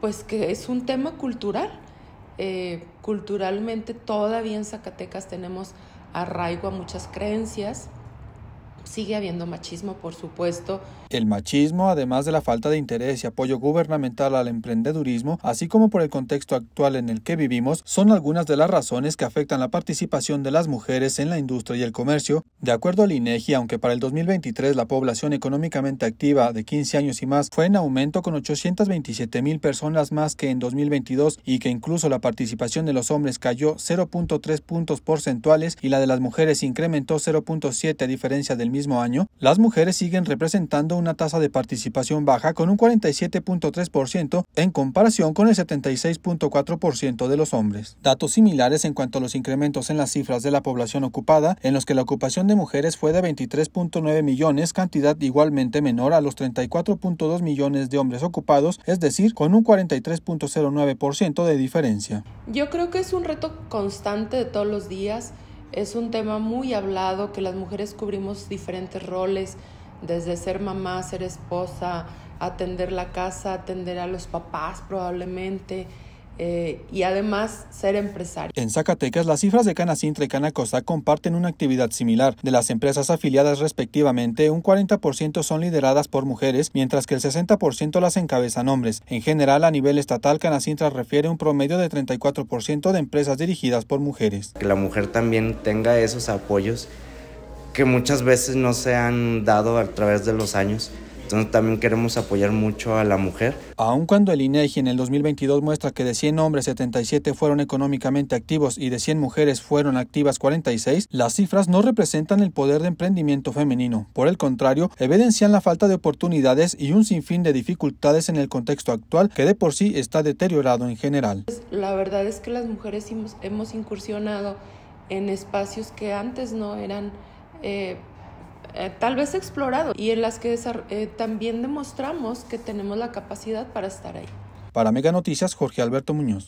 pues que es un tema cultural. Eh, culturalmente todavía en Zacatecas tenemos arraigo a muchas creencias Sigue habiendo machismo, por supuesto. El machismo, además de la falta de interés y apoyo gubernamental al emprendedurismo, así como por el contexto actual en el que vivimos, son algunas de las razones que afectan la participación de las mujeres en la industria y el comercio. De acuerdo al INEGI, e aunque para el 2023 la población económicamente activa de 15 años y más fue en aumento con 827 mil personas más que en 2022 y que incluso la participación de los hombres cayó 0.3 puntos porcentuales y la de las mujeres incrementó 0.7 a diferencia del mismo mismo año, las mujeres siguen representando una tasa de participación baja con un 47.3% en comparación con el 76.4% de los hombres. Datos similares en cuanto a los incrementos en las cifras de la población ocupada, en los que la ocupación de mujeres fue de 23.9 millones, cantidad igualmente menor a los 34.2 millones de hombres ocupados, es decir, con un 43.09% de diferencia. Yo creo que es un reto constante de todos los días. Es un tema muy hablado que las mujeres cubrimos diferentes roles, desde ser mamá, ser esposa, atender la casa, atender a los papás probablemente, eh, y además ser empresario. En Zacatecas, las cifras de Canacintra y Canacosta comparten una actividad similar. De las empresas afiliadas respectivamente, un 40% son lideradas por mujeres, mientras que el 60% las encabezan hombres. En general, a nivel estatal, Canacintra refiere un promedio de 34% de empresas dirigidas por mujeres. Que la mujer también tenga esos apoyos que muchas veces no se han dado a través de los años. Entonces también queremos apoyar mucho a la mujer. Aun cuando el INEGI e en el 2022 muestra que de 100 hombres 77 fueron económicamente activos y de 100 mujeres fueron activas 46, las cifras no representan el poder de emprendimiento femenino. Por el contrario, evidencian la falta de oportunidades y un sinfín de dificultades en el contexto actual que de por sí está deteriorado en general. La verdad es que las mujeres hemos incursionado en espacios que antes no eran eh, eh, tal vez explorado y en las que eh, también demostramos que tenemos la capacidad para estar ahí. Para Mega Noticias, Jorge Alberto Muñoz.